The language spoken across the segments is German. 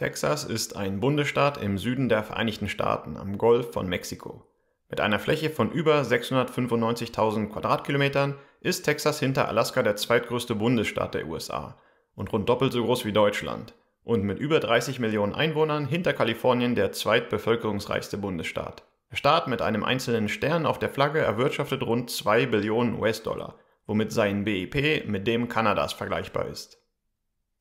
Texas ist ein Bundesstaat im Süden der Vereinigten Staaten am Golf von Mexiko. Mit einer Fläche von über 695.000 Quadratkilometern ist Texas hinter Alaska der zweitgrößte Bundesstaat der USA und rund doppelt so groß wie Deutschland und mit über 30 Millionen Einwohnern hinter Kalifornien der zweitbevölkerungsreichste Bundesstaat. Der Staat mit einem einzelnen Stern auf der Flagge erwirtschaftet rund 2 Billionen US-Dollar, womit sein BIP mit dem Kanadas vergleichbar ist.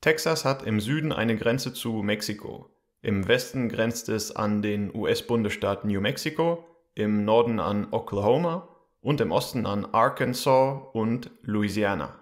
Texas hat im Süden eine Grenze zu Mexiko. Im Westen grenzt es an den US-Bundesstaat New Mexico, im Norden an Oklahoma und im Osten an Arkansas und Louisiana.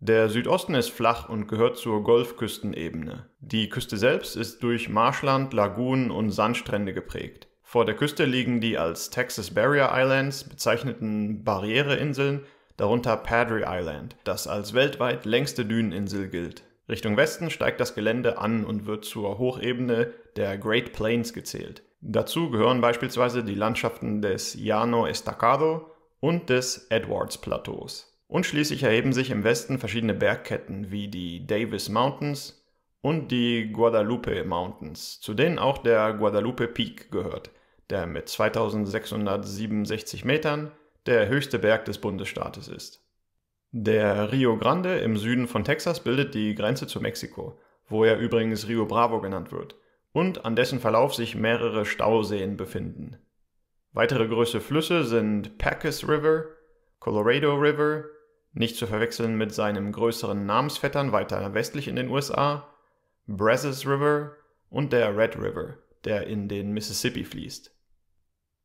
Der Südosten ist flach und gehört zur Golfküstenebene. Die Küste selbst ist durch Marschland, Lagunen und Sandstrände geprägt. Vor der Küste liegen die als Texas Barrier Islands bezeichneten Barriereinseln, darunter Padre Island, das als weltweit längste Düneninsel gilt. Richtung Westen steigt das Gelände an und wird zur Hochebene der Great Plains gezählt. Dazu gehören beispielsweise die Landschaften des Llano Estacado und des Edwards Plateaus. Und schließlich erheben sich im Westen verschiedene Bergketten wie die Davis Mountains und die Guadalupe Mountains, zu denen auch der Guadalupe Peak gehört, der mit 2667 Metern der höchste Berg des Bundesstaates ist. Der Rio Grande im Süden von Texas bildet die Grenze zu Mexiko, wo er übrigens Rio Bravo genannt wird, und an dessen Verlauf sich mehrere Stauseen befinden. Weitere größere Flüsse sind Pecos River, Colorado River, nicht zu verwechseln mit seinem größeren Namensvettern weiter westlich in den USA, Brazos River und der Red River, der in den Mississippi fließt.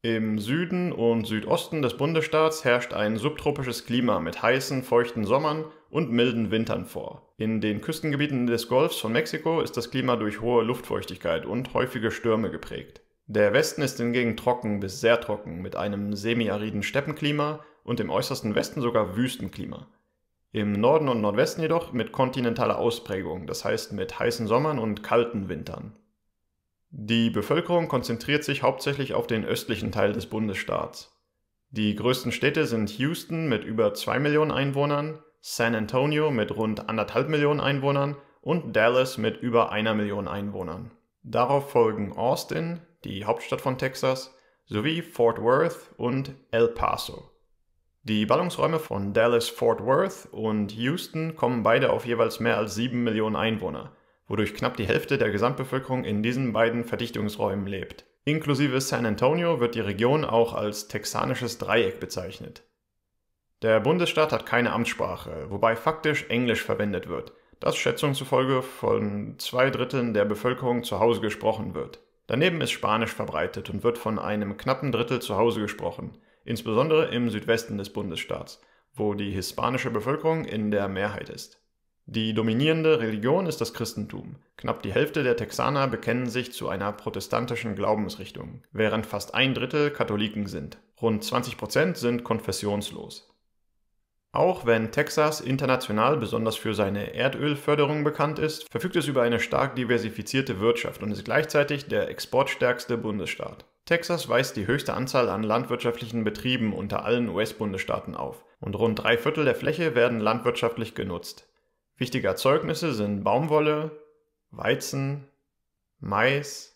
Im Süden und Südosten des Bundesstaats herrscht ein subtropisches Klima mit heißen, feuchten Sommern und milden Wintern vor. In den Küstengebieten des Golfs von Mexiko ist das Klima durch hohe Luftfeuchtigkeit und häufige Stürme geprägt. Der Westen ist hingegen trocken bis sehr trocken mit einem semiariden Steppenklima und im äußersten Westen sogar Wüstenklima. Im Norden und Nordwesten jedoch mit kontinentaler Ausprägung, das heißt mit heißen Sommern und kalten Wintern. Die Bevölkerung konzentriert sich hauptsächlich auf den östlichen Teil des Bundesstaats. Die größten Städte sind Houston mit über 2 Millionen Einwohnern, San Antonio mit rund 1,5 Millionen Einwohnern und Dallas mit über einer Million Einwohnern. Darauf folgen Austin, die Hauptstadt von Texas, sowie Fort Worth und El Paso. Die Ballungsräume von Dallas, Fort Worth und Houston kommen beide auf jeweils mehr als 7 Millionen Einwohner wodurch knapp die Hälfte der Gesamtbevölkerung in diesen beiden Verdichtungsräumen lebt. Inklusive San Antonio wird die Region auch als texanisches Dreieck bezeichnet. Der Bundesstaat hat keine Amtssprache, wobei faktisch Englisch verwendet wird, das Schätzungen zufolge von zwei Dritteln der Bevölkerung zu Hause gesprochen wird. Daneben ist Spanisch verbreitet und wird von einem knappen Drittel zu Hause gesprochen, insbesondere im Südwesten des Bundesstaats, wo die hispanische Bevölkerung in der Mehrheit ist. Die dominierende Religion ist das Christentum. Knapp die Hälfte der Texaner bekennen sich zu einer protestantischen Glaubensrichtung, während fast ein Drittel Katholiken sind. Rund 20 Prozent sind konfessionslos. Auch wenn Texas international besonders für seine Erdölförderung bekannt ist, verfügt es über eine stark diversifizierte Wirtschaft und ist gleichzeitig der exportstärkste Bundesstaat. Texas weist die höchste Anzahl an landwirtschaftlichen Betrieben unter allen US-Bundesstaaten auf und rund drei Viertel der Fläche werden landwirtschaftlich genutzt. Wichtige Erzeugnisse sind Baumwolle, Weizen, Mais,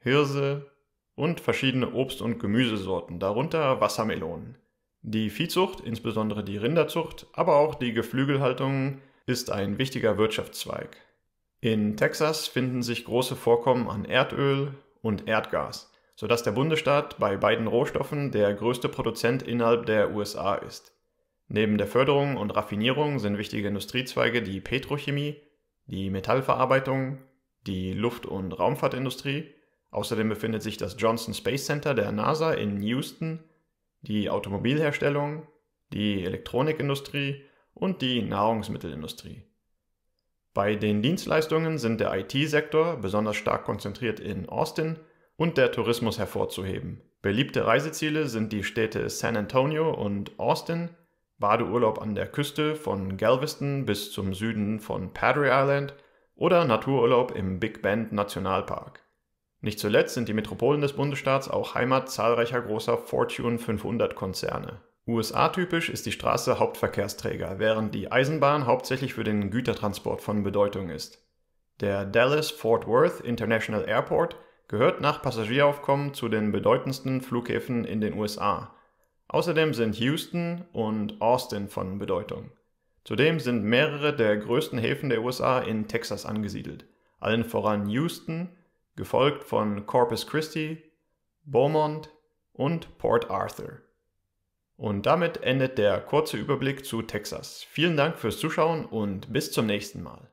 Hirse und verschiedene Obst- und Gemüsesorten, darunter Wassermelonen. Die Viehzucht, insbesondere die Rinderzucht, aber auch die Geflügelhaltung ist ein wichtiger Wirtschaftszweig. In Texas finden sich große Vorkommen an Erdöl und Erdgas, sodass der Bundesstaat bei beiden Rohstoffen der größte Produzent innerhalb der USA ist. Neben der Förderung und Raffinierung sind wichtige Industriezweige die Petrochemie, die Metallverarbeitung, die Luft- und Raumfahrtindustrie, außerdem befindet sich das Johnson Space Center der NASA in Houston, die Automobilherstellung, die Elektronikindustrie und die Nahrungsmittelindustrie. Bei den Dienstleistungen sind der IT-Sektor besonders stark konzentriert in Austin und der Tourismus hervorzuheben. Beliebte Reiseziele sind die Städte San Antonio und Austin Badeurlaub an der Küste von Galveston bis zum Süden von Padre Island oder Natururlaub im Big Bend Nationalpark. Nicht zuletzt sind die Metropolen des Bundesstaats auch Heimat zahlreicher großer Fortune 500 Konzerne. USA-typisch ist die Straße Hauptverkehrsträger, während die Eisenbahn hauptsächlich für den Gütertransport von Bedeutung ist. Der Dallas Fort Worth International Airport gehört nach Passagieraufkommen zu den bedeutendsten Flughäfen in den USA Außerdem sind Houston und Austin von Bedeutung. Zudem sind mehrere der größten Häfen der USA in Texas angesiedelt, allen voran Houston, gefolgt von Corpus Christi, Beaumont und Port Arthur. Und damit endet der kurze Überblick zu Texas. Vielen Dank fürs Zuschauen und bis zum nächsten Mal.